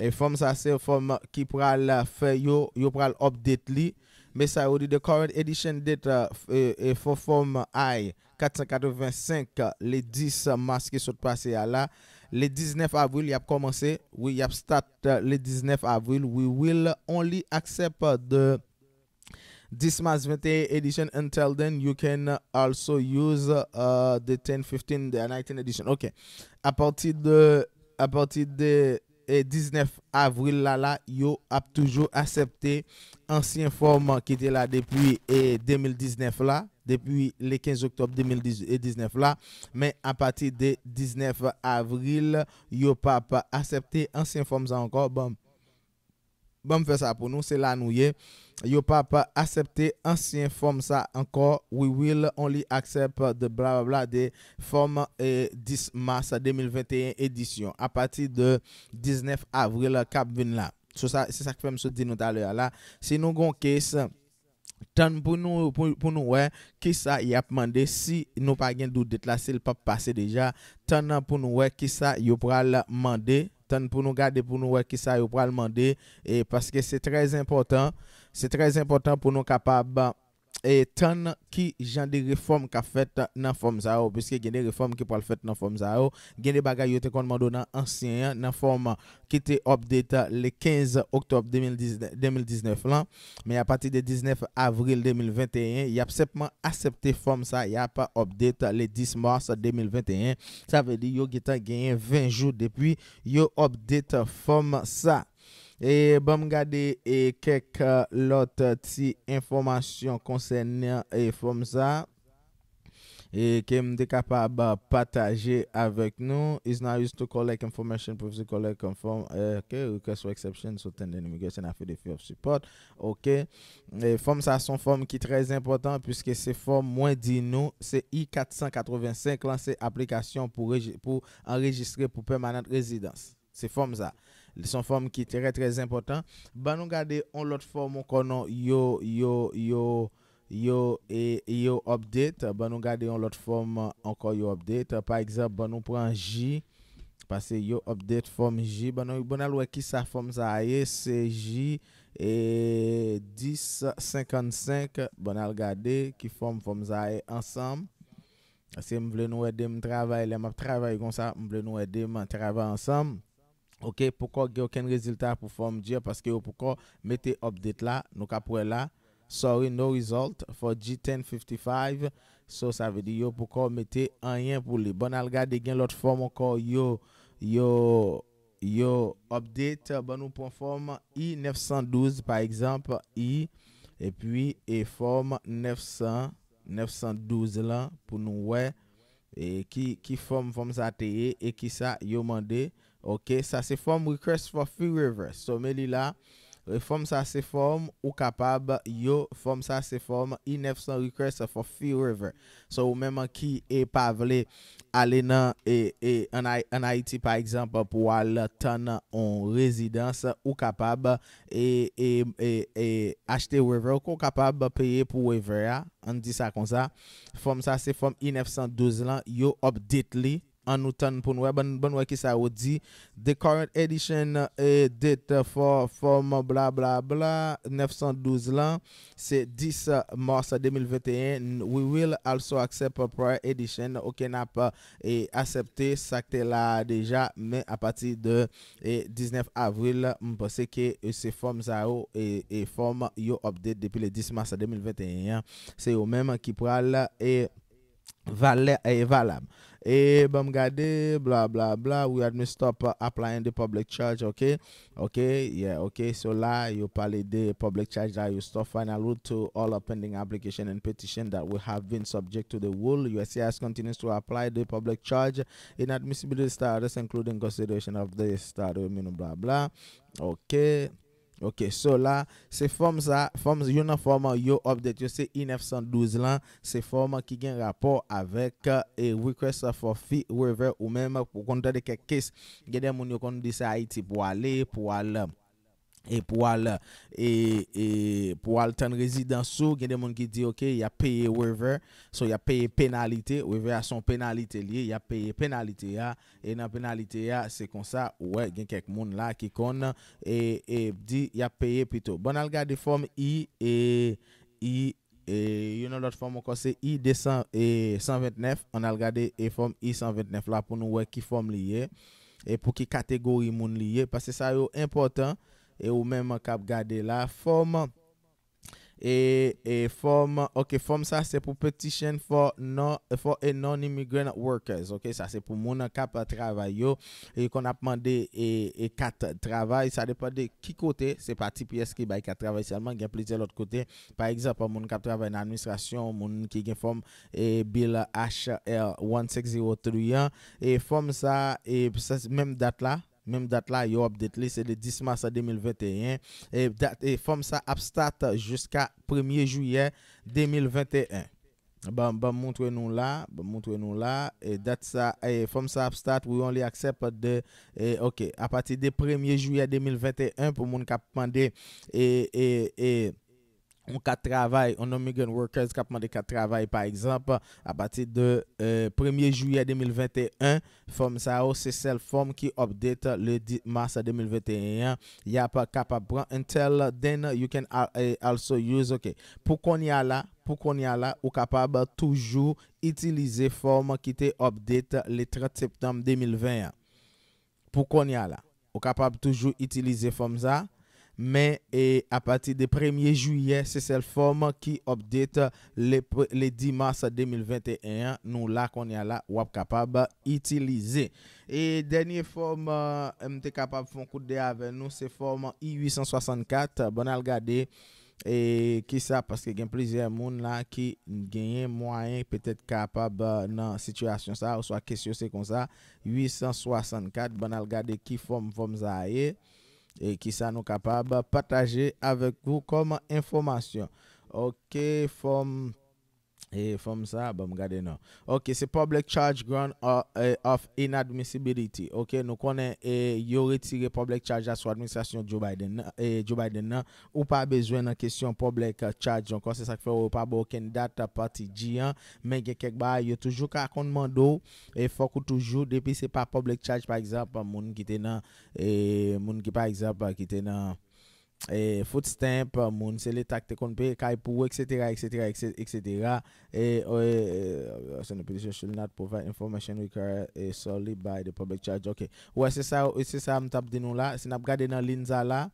E form sa se form ki pral fe yo, yo pral update li. Me sa ou di the current edition date uh, e, e fo form ay 485 uh, le 10 mars ki sot pase ya la. Le 19 avril yap komanse. We yap start uh, le 19 avril. We will only accept the... Dismas 20 edisyon entel den, you can also use uh, the 10, 15, 19 edisyon. Ok. A pati de 19 e, avril la la, you ap toujou asepte ansyen form ki te la depi 2019 e, la. Depi le 15 oktob 2019 la. Men a pati de 19 avril, you ap asepte ansyen form za ankor. Bon, bon fè sa pou nou, se la nou ye. Yo pa pa aksepte ansyen fòm sa ankor. We will only aksepte de bla bla bla de fòm dis ma sa 2021 edisyon. A pati de 19 avril kap vin la. So sa, se sak fèm se di nou talè ya la. Se nou gon kes, tan pou nou wè ki sa yap mande. Si nou pa gen doudet la, se l'pap pase deja. Tan nan pou nou wè ki sa yo pral mande. Tan pou nou gade pou nou wè ki sa yo pral mande. E paske se trez importan. Se trez impotant pou nou kapab etan ki jan de reform ka fet nan form za ou. Piske gen de reform ki pal fet nan form za ou. Gen de bagay yo te kon mando nan ansyen nan form ki te obdete le 15 oktob 2019 lan. Men a pati de 19 avril 2021. Yap sepman acepte form sa yap obdete le 10 mars 2021. Sa ve di yo getan genyen 20 jou depi yo obdete form sa an. E bom gade e kek uh, lot uh, ti informasyon konsenye e form za. E kem dekapa ba uh, pataje avek nou. Is nan justou kolek informasyon pou vise kolek konform. E ke ou ke sou eksepsyon sou ten deni mige. Se nan fe defi of support. Ok. E form za son form ki trez important. Piske se form mwen di nou. Se I-485 lanse aplikasyon pou enregistre pou permanant rezidans. Se form za. Le son fom ki tere tres impotant. Banon gade yon lot fom yon kon yon yon yon yon e, yon apdete. Banon gade yon lot fom yon kon yon apdete. Par ekzap, banon pran J. Pase yon apdete fom J. Banon yon bon alwe ki sa fom za aye. Se J e 10 55. Banon al gade ki fom fom za aye ansam. Se m vle nou edè m travaye. M vle nou edè m travaye ansam. Ok, pouko gen oken rezultat pou form diye, paske yo pouko mette update la, nou kapwè la. Sorry, no result for G1055. So, sa vè di yo pouko mette anyen pou li. Bon al gade gen lot form ankon yo, yo, yo, update. Bon nou pou form I912, pa ekzamp, I. E pwi, e form 900, 912 la, pou nou wè. E ki form, form sa teye, e ki sa yo mande. Ok, sa se fom request for free waiver. So, meni la, fom sa se fom, ou kapab yo fom sa se fom i 900 request for free waiver. So, ou menman ki e pavle ale nan en Haiti pa ekzamp pou al ton an rezidans ou kapab e achete waiver ou kon kapab peye pou waiver ya. An di sa kon sa, fom sa se fom i 912 la, yo update li. An nou tan pou nou e, ban nou e ki sa ou di. The current edition eh, date for form bla bla bla, 912 lan. Se 10 mars 2021, we will also accept prior edition. Ok, na pa e eh, acepte sakte la deja, men apati de 19 eh, avril. M pa se ke se form za ou e form yo update depi le 10 mars 2021. Se yo menm ki pral e valab. Eh, bam gade, blah, blah, blah. we had me stop uh, applying the public charge, ok? Ok, yeah, ok, so la you pali the public charge that you stop and route to all pending application and petition that we have been subject to the rule. USCIS continues to apply the public charge in admissibility status, including consideration of the status, blah blah. Okay. Ok, so la, se fòm sa, fòm yon nan fòman yo opdet, yo se 1912 lan, se fòman ki gen rapò avèk e request for fee, wèvè, ou mèmè pou konta de kèk kès, genè moun yo konti sa Haiti pou alè, pou alèm. E pou al e, e, ten rezidansou, gen de moun ki di ok, ya peye wever. So ya peye penalite, wever a son penalite liye, ya peye penalite ya. E nan penalite ya, se konsa, wè gen kek moun la ki kon, e, e di ya peye pito. Bon al gade fòm I, e yon anot fòm ankon se I-129, an al gade fòm I-129. La pou nou wè ki fòm liye, e pou ki kategori moun liye, pasè sa yo importan. E ou mèm kap gade la fòm e, e Fòm sa se pou petition for non-immigrant workers Sa se pou moun kap travay yo Kon ap mande kat travay Sa depa de ki kote Se pa TPS ki bay kat travay Salman gen plize lòt kote Par egzap moun kap travay nan administrasyon Moun ki gen fòm Bill HL16031 Fòm sa Mèm dat la Même date là, il y yo update c'est le 10 mars 2021 et date et forme ça abstate jusqu'à 1er juillet 2021. Bon, bon, montrez-nous là, bon, montrez-nous là, et date ça, et forme ça abstat, oui, on les accepte de, et, ok, à partir du 1er juillet 2021, pour mon cap et, et, et, Ou ka travay, ou nomigan workers kapman de ka travay. Par exemple, euh, oh, a bati de 1er juyè 2021, fòm sa ou se sel fòm ki obdete le 10 mars 2021. Ya pa kapab bran entel den, you can eh, also use, ok. Pou kon ya la, pou kon ya la, ou kapab toujou itilize fòm ki te obdete le 30 septem 2021. Pou kon ya la, ou kapab toujou itilize fòm sa, Men e apati de premye juyen se sel form ki obdete le dimans 2021 nou la kon yala wap kapab itilize. E denye form mte kapab fon koute de ave nou se form I-864. Bon al gade ki sa paske gen plizye moun la ki genye mwayen petet kapab nan sityasyon sa ou so a kesyon se kon sa. I-864 bon al gade ki form vom zaye. et qui ça nous capable de partager avec vous comme information. Ok, forme E, fom sa, ba m gade nan. Ok, se public charge grant uh, e, of inadmissibility. Ok, nou konen e, yo retire public charge a sou administrasyon Joe Biden nan. Ou pa bezwen nan kesyon public uh, charge. Ankon se sak fe ou pa bou ken dat pati di yan. Men gen kek ba yo toujou ka akon mandou. Fokou toujou. Depi se pa public charge, pa ekzap, moun ki te nan... Moun ki pa ekzap, pa ekzap, ki te nan... E, foot stamp, moun se li takte konpe, kaipu, etc. Souni petisyon should not provide information required e, solely by the public charge. Ouwa se sa mtap dinou la, se nap gade nan linza la,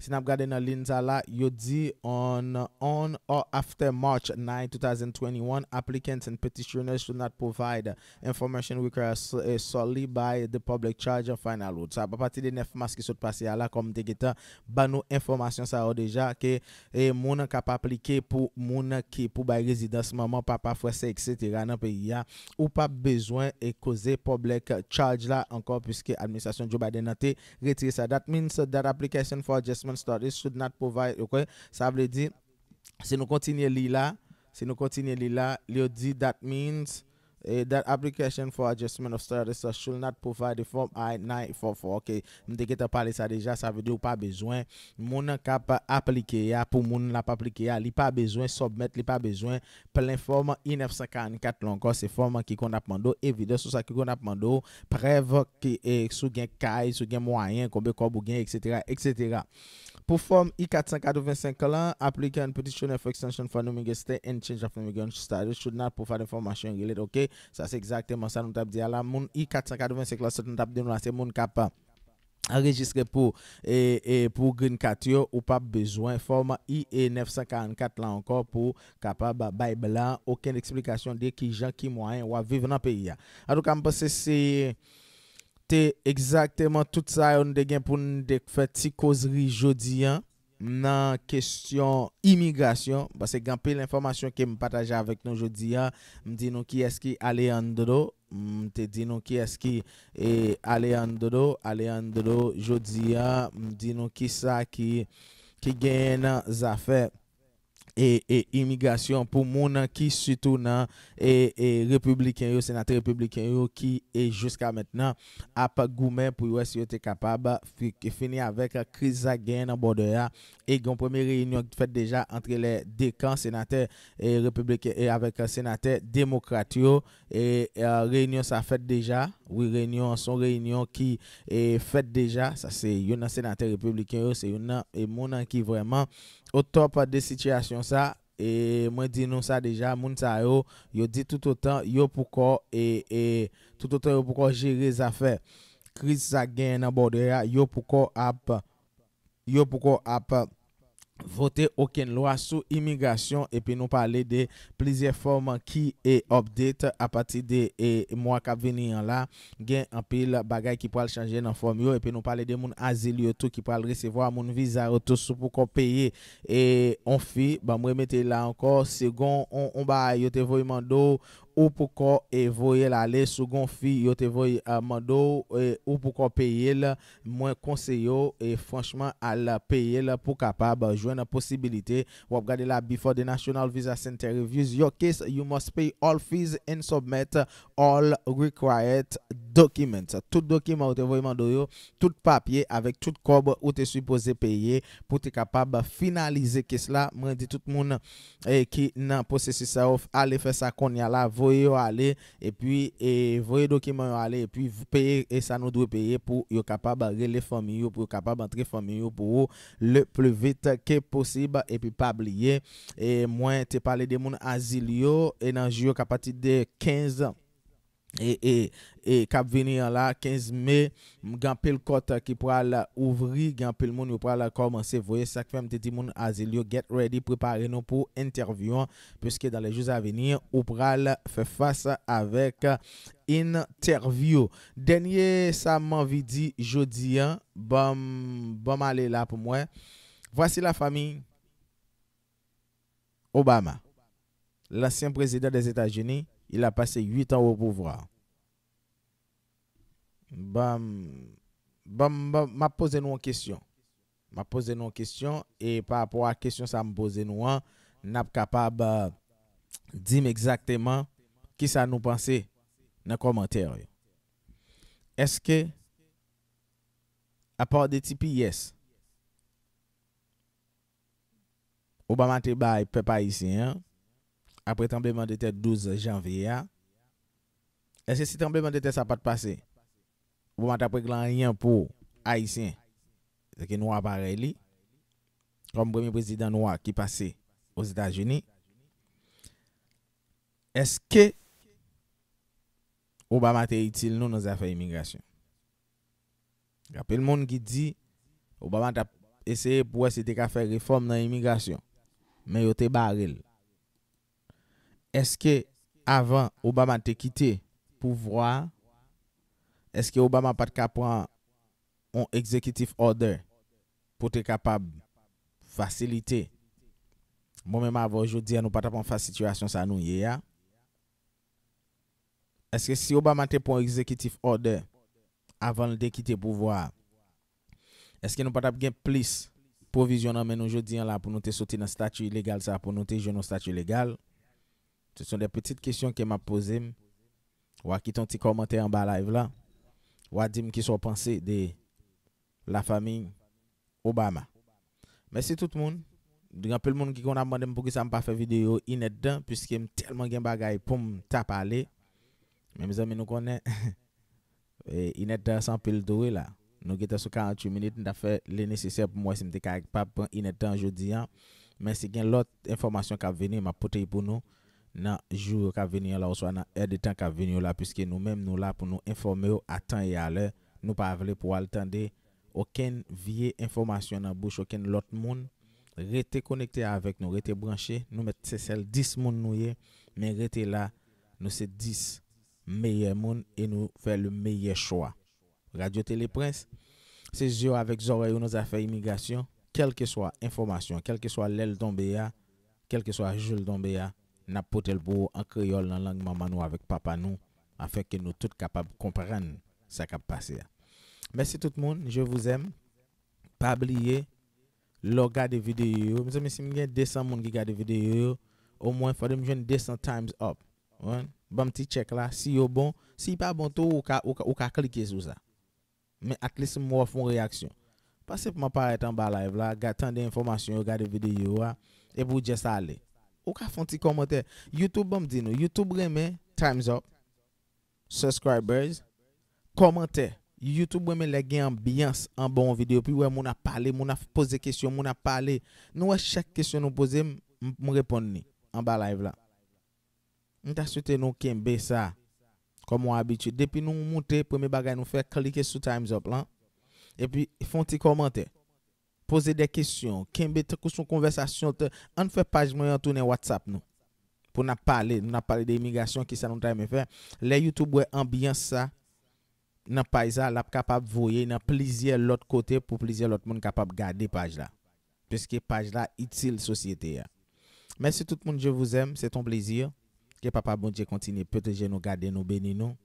Sinap gade nan linza la, yo di on or after March 9, 2021, applicants and petitioners should not provide information required eh, solely by the public charge of final order. Sa, pa pati de nef mas ki sot pase ya la komite gita, ba nou informasyon sa ou deja ke eh, moun kap aplike pou moun ki pou bay rezidans maman pa pa fwese ekse te gana pe ya ou pa bezwen e koze public charge la ankor pwiske administasyon jo bade nan te retire sa. That means that application for just stories should not provide, ok? Sabre di, se nou kontinye li la, se nou kontinye li la, li yo di, that means... Eh, that application for adjustment of status should not provide the form I-944 Mdekete pale sa deja, sa vede ou pa bezwen Moun nan ka pa aplike ya, pou moun nan pa aplike ya Li pa bezwen, submet li pa bezwen Plen forma I-954 lanko, se forma ki kon apman do Evide sou sa ki kon apman do Prev ki eh, sou gen kay, sou gen mwayen, kon be kon bou gen, etc, etc Pou fòm I-485 la, aplike an petit choune fò ekstansyon fò nou mè gè stè, en chenj fò nou mè gè an chou stade, chou nan pou fò dè fòm a chè yon gè lè, ok? Sa se ekzaktèman sa nou tap di ala. Moun I-485 la, se nou tap di nou la, se moun kapa rejistre pou gèn kati yo ou pa bezwen, fòm I-944 la ankon pou kapa bay blan, okèn eksplikasyon de ki jan ki mwen waviv nan peyi ya. Adou kampe se se... Te ekzaktèman tout sa yon de gen pou nou de fè ti kozri jodia nan kesyon imigrasyon. Basè gen pe l'informasyon ke m patajè avèk nou jodia. M di nou ki eski Alejandro, m te di nou ki eski e, Alejandro, Alejandro jodia, m di nou ki sa ki gen nan zafè. et, immigration pour moun qui surtout nan et, e, républicain sénateur républicain qui est jusqu'à maintenant à pas gourmet pour voir si capable de finir avec la crise gain en border et une première réunion faite déjà entre les deux camps sénateurs et républicains et avec un sénateur démocrate et la euh, réunion ça fait déjà oui réunion son réunion qui est faite déjà ça c'est un sénateur républicain c'est un et moun qui vraiment au top des situations ça et moi dis non ça déjà moun sa yo yo dit tout autant yo pourquoi et et tout autant yo pourquoi gérer les affaires crise ça gagne dans border yo pourquoi app yo pourquoi app vote oken lwa sou imigrasyon epi nou pale de plizye form ki e obdete a pati de mwaka veniyan la gen apil bagay ki pral chanje nan form yo epi nou pale de moun azil yotou ki pral resevo a moun vizar yotou sou pou kon peye on fi mwemete la ankor segon on ba yote vo imando ou pou kon evoye la le. Sougon fi, yo te voye amado e, ou pou kon peye la. Mwen konseyo e franchman al peye la pou kapab jwen posibilite. Wap gade la before the National Visa Center reviews. Yo kes you must pay all fees and submit all required dokimen sa, tout dokimen ou te voyman doyo tout papye, avek tout kob ou te supose peye, pou te kapab finalize kes la, mwen di tout moun eh, ki nan posese sa of ale fe sa konya la, voye yo ale epi, e voye dokimen yo ale epi, peye, e sa nou doye peye pou yo kapab rele fomiyo pou yo kapab antre fomiyo pou yo le plu vite ke posiba epi pabliye, e mwen te pale de moun azil yo, e nan jyo kapati de 15 an E, e, e kap vini an la, 15 me, m gampil kote ki pral ouvri, gampil moun yo pral komanse vwe, sakve m titi moun azil yo, get ready, prepare nou pou intervyon, pwiske dan le jouz avini, yo pral fe fasa avek intervyon. Denye sa m anvidi jodi an, bom ale la pou mwen, vwasi la fami, Obama, l asyen prezident de Zeta Geni, Il a passé 8 ans au pouvoir. Bam, bam, bam posé nous une question. M'a posé nous une question et par rapport à la question ça me posé nous un, n'a capable euh, dire exactement qui ça nous pensait dans les commentaires. Est-ce que à part des types yes Obama te peut peuple haïtien hein? apre trembleman de tè 12 janvè ya, eske si trembleman de tè sa pat pase, ou ban ta prek lan riyan pou Aïsien, seke nou apare li, kom bremi prezidant nou a ki pase ou Zitajini, eske ou ban mate itil nou nou zafè imigrasyon? Ya pe l moun ki di, ou ban mate ap eseye pou wè se te ka fè reform nan imigrasyon, men yo te barel, Eske avan Obama te kite pou vwa? Eske Obama pat ka pou an ekzekitif order pou te kapab fasilite? Mwen men ma avan jodi an nou pat apon fasyiturasyon sa nou ye ya? Eske si Obama te pou an ekzekitif order avan de kite pou vwa? Eske nou pat ap gen plis pou vizyonan men nou jodi an la pou nou te soti nan statu ilegal sa pou nou te jodi nan statu ilegal? Ce sont des petites questions qu'elle m'a posées. Ou à qui petit commentaire en bas live là. Ou à dire qui sont pensés de la famille Obama. Merci tout le monde. Il y a peu de monde qui a demandé pour que ça ne pas fait vidéo inédit dedans, puisque tellement de choses pour me parler. Mais mes amis, nous connaissons. inédit sans pile de là. Nous sommes sur 48 minutes, nous avons fait le nécessaire pour moi si je suis pas inédite aujourd'hui. Hein. Mais si l'autre information qui est venue, m'a porté pour nous. nan jyou ka venyon la ou sa nan er de tan ka venyon la pwiske nou menm nou la pou nou informe ou atan ya le nou pa avle pou altan de oken vie informasyon nan bouch oken lot moun rete konekte avek nou rete branche nou met se sel 10 moun nou ye men rete la nou se 10 meye moun e nou fe le meye chwa radio telepres se zyo avek zoreyo nou zafay imigasyon kelke swa informasyon kelke swa lel don beya kelke swa joul don beya Napote l bo anke yon lan lang mamano avik papa nou. Afek ki nou tout kapab kompren sa kap pase ya. Mese tout moun. Je vous aime. Pabli ye. Lo gade videyo. Mese mwen si mwen gen 200 moun ki gade videyo. Ou mwen fade mwen gen 200 times up. Ban mti chek la. Si yo bon. Si yo pa bon tou ou ka klike sou za. Men at least mwen wafon reaksyon. Pase pou mwen pare tan ba live la. Gaten de informasyon yo gade videyo ya. E bou dje sa ale. Ou ka fon ti komante? Youtube wè m di nou. Youtube wè mè, times up, subscribers, komante. Youtube wè mè lè gen ambiyans an bon video. Pi wè moun ap pale, moun ap pose kesyon, moun ap pale. Nou wè chèk kesyon nou pose, moun repon ni an ba live la. Mwen ta sute nou kembe sa, komon abitye. Depi nou moun te, pwè mè bagay nou fè klike sou times up lan. E pi fon ti komante. poser des questions, kembe te son conversation, on fait page moi tourner WhatsApp nous. Pour nous parler, nous parler d'immigration qui ça nous aimé faire. Les YouTube ambiance ça n'a pas ça, l'a capable voyer dans plusieurs l'autre côté pour plusieurs l'autre monde capable garder page là. Parce que page là utile société hein. Merci tout le monde, je vous aime, c'est ton plaisir. Que papa bon Dieu continue protéger nous, garder nous, bénir nous.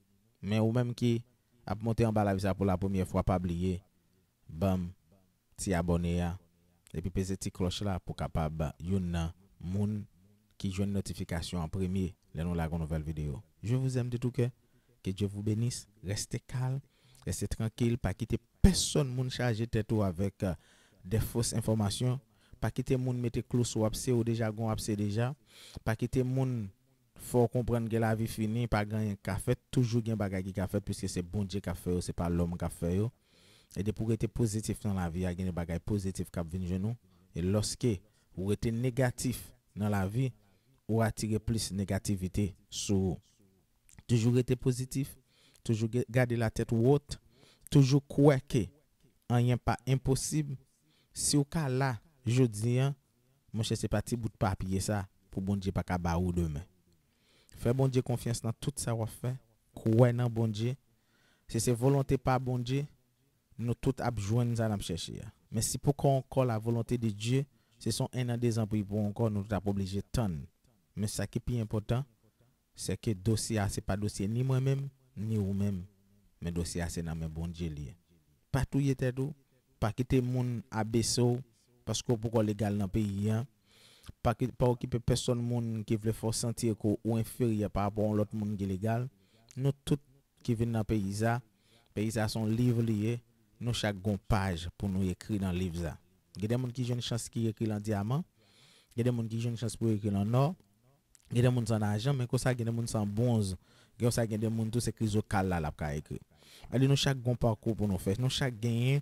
Mais ou même qui a monté en bas la ça pour la première fois, pas oublier. Bam ti abone ya. Epi peze ti cloche la pour kapab yon nan moun ki notification en premier premye le nou lagon nouvelle vidéo Je vous aime de tout cœur. Que Dieu vous bénisse. Restez calme. Restez tranquille. Pas quitter personne moun chargé tête ou avec euh, des fausses informations. Pas quitter moun mette clous ou abse ou déjà gon abse déjà. Pas quitter moun faut comprendre que la vie finie. Pas gagner café. Toujours gagner bagage qui puisque c'est bon Dieu qui a fait. C'est pas l'homme qui a fait. Et de pour être positif dans la vie, il y a des choses positives qui viennent chez nous. Et lorsque vous êtes négatif dans la vie, vous attirez plus de négativité sur vous. Toujours être positif, toujours garder la tête haute, toujours croire que rien pas impossible. Si au cas là, je dis, hein, mon cher, c'est parti bout de papier ça pour bon Dieu pas qu'à ou demain. Fais bon Dieu confiance dans tout ça vous faites. Croire dans bon Dieu. Si c'est volonté pas bon Dieu, nous tous abjouons ça nous chercher. Hein. Mais si pour qu'on encore la volonté de Dieu, ce sont un an, deux ans pour encore nous t'as obligé tant. Mais ce qui est plus important, c'est que dossier, ce n'est pas dossier ni moi-même, ni vous-même. Mais dossier, c'est dans mes bon Dieu. Pas tout y était tout, pas quitter monde à parce que pourquoi légal dans le pays, hein? pas, pas occuper personne monde qui veut faire sentir qu'au inférieur par rapport à l'autre monde qui est légal. Nous tous qui venons dans le pays, pays sont livres liés nous chaque page pour nous écrire dans le livre Il y a des gens qui ont une chance qui écrit en diamant, il y a des gens qui ont une chance pour écrire en or, il y a des gens qui ont argent, mais comme ça, il y a des gens qui bronze, il y a des gens qui ont écrit au cal là, là, écrire. Alors, nous chaque parcours pour nous faire, nous chaque gagné,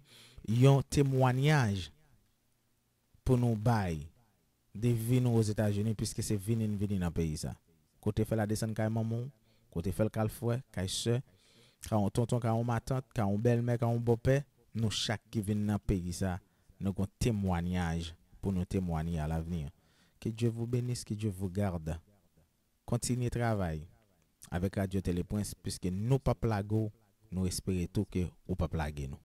un témoignage pour nous bailler de venir aux États-Unis, puisque c'est venir, venir dans le pays ça. Côté faire la descente, quand maman, côté faire le calfouet, quand soeur, quand on tonton, quand on on quand quand belme, on père, nous, chaque qui vient dans le pays, ça. Nous un témoignage pour nous témoigner à l'avenir. Que Dieu vous bénisse, que Dieu vous garde. Continuez le travail avec Radio Téléprince, puisque nous pas nous espérons tout que vous pas plaguer nous.